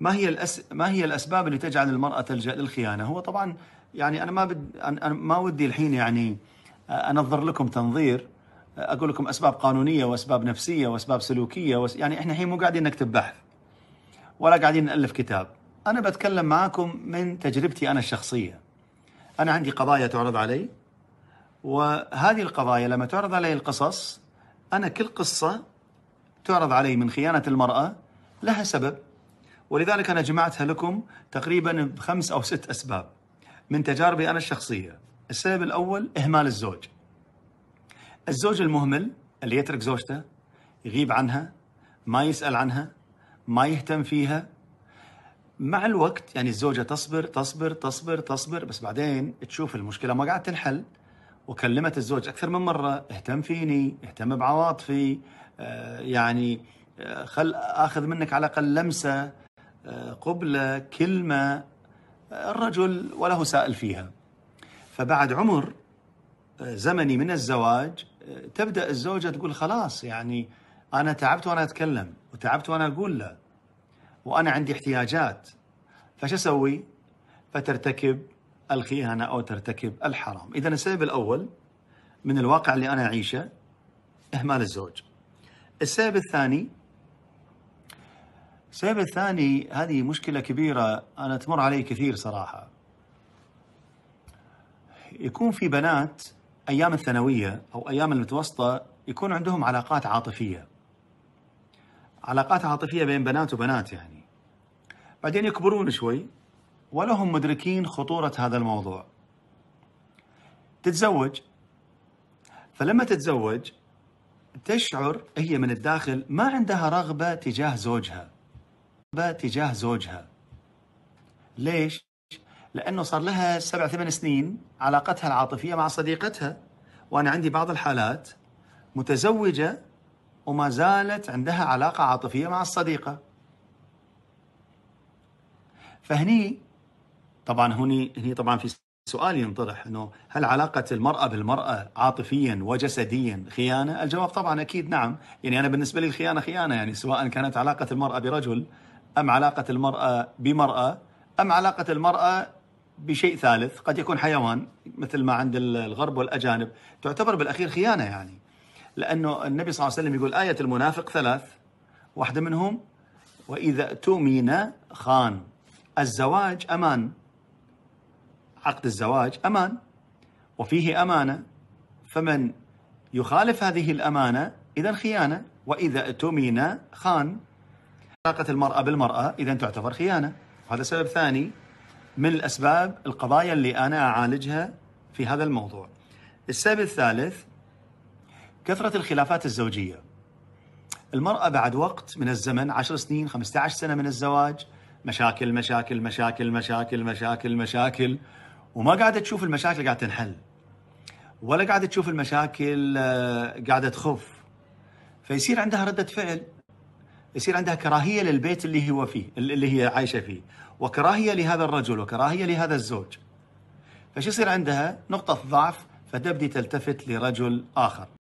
ما هي الأس... ما هي الاسباب اللي تجعل المراه تلجا للخيانه؟ هو طبعا يعني انا ما بد... انا ما ودي الحين يعني انظر لكم تنظير اقول لكم اسباب قانونيه واسباب نفسيه واسباب سلوكيه وس... يعني احنا الحين مو قاعدين نكتب بحث ولا قاعدين نالف كتاب. انا بتكلم معاكم من تجربتي انا الشخصيه. انا عندي قضايا تعرض علي وهذه القضايا لما تعرض علي القصص انا كل قصه تعرض علي من خيانه المراه لها سبب ولذلك أنا جمعتها لكم تقريبا بخمس أو ست أسباب من تجاربي أنا الشخصية السبب الأول إهمال الزوج الزوج المهمل اللي يترك زوجته يغيب عنها ما يسأل عنها ما يهتم فيها مع الوقت يعني الزوجة تصبر تصبر تصبر تصبر بس بعدين تشوف المشكلة ما قاعد تنحل وكلمت الزوج أكثر من مرة اهتم فيني اهتم بعواطفي آه، يعني آه، خل أخذ منك على الأقل لمسة قبلة كلمة الرجل وله سائل فيها فبعد عمر آه، زمني من الزواج آه، تبدأ الزوجة تقول خلاص يعني أنا تعبت وأنا أتكلم وتعبت وأنا أقول له وأنا عندي احتياجات فش أسوي فترتكب الخيانة أو ترتكب الحرام إذا السبب الأول من الواقع اللي أنا أعيشه إهمال الزوج السبب الثاني السبب الثاني هذه مشكلة كبيرة أنا تمر علي كثير صراحة يكون في بنات أيام الثانوية أو أيام المتوسطة يكون عندهم علاقات عاطفية علاقات عاطفية بين بنات وبنات يعني بعدين يكبرون شوي ولهم مدركين خطورة هذا الموضوع تتزوج فلما تتزوج تشعر هي من الداخل ما عندها رغبة تجاه زوجها تجاه زوجها ليش؟ لأنه صار لها سبع ثمان سنين علاقتها العاطفية مع صديقتها وأنا عندي بعض الحالات متزوجة وما زالت عندها علاقة عاطفية مع الصديقة فهني طبعا هني هني طبعا في سؤال ينطرح انه هل علاقه المراه بالمراه عاطفيا وجسديا خيانه؟ الجواب طبعا اكيد نعم، يعني انا بالنسبه لي الخيانه خيانه يعني سواء كانت علاقه المراه برجل أم علاقة المرأة بمرأة أم علاقة المرأة بشيء ثالث قد يكون حيوان مثل ما عند الغرب والأجانب تعتبر بالأخير خيانة يعني لأنه النبي صلى الله عليه وسلم يقول آية المنافق ثلاث واحدة منهم وإذا اؤتمن خان الزواج أمان عقد الزواج أمان وفيه أمانة فمن يخالف هذه الأمانة إذا خيانة وإذا اؤتمن خان علاقة المرأة بالمرأة إذا تعتبر خيانة وهذا سبب ثاني من الأسباب القضايا اللي أنا أعالجها في هذا الموضوع السبب الثالث كثرة الخلافات الزوجية المرأة بعد وقت من الزمن 10 سنين 15 سنة من الزواج مشاكل مشاكل مشاكل مشاكل مشاكل مشاكل وما قاعدة تشوف المشاكل قاعدة تنحل ولا قاعدة تشوف المشاكل آه، قاعدة تخف فيصير عندها ردة فعل يصير عندها كراهيه للبيت اللي هو فيه اللي هي عايشه فيه وكراهيه لهذا الرجل وكراهيه لهذا الزوج فشو يصير عندها نقطه ضعف فتبدي تلتفت لرجل اخر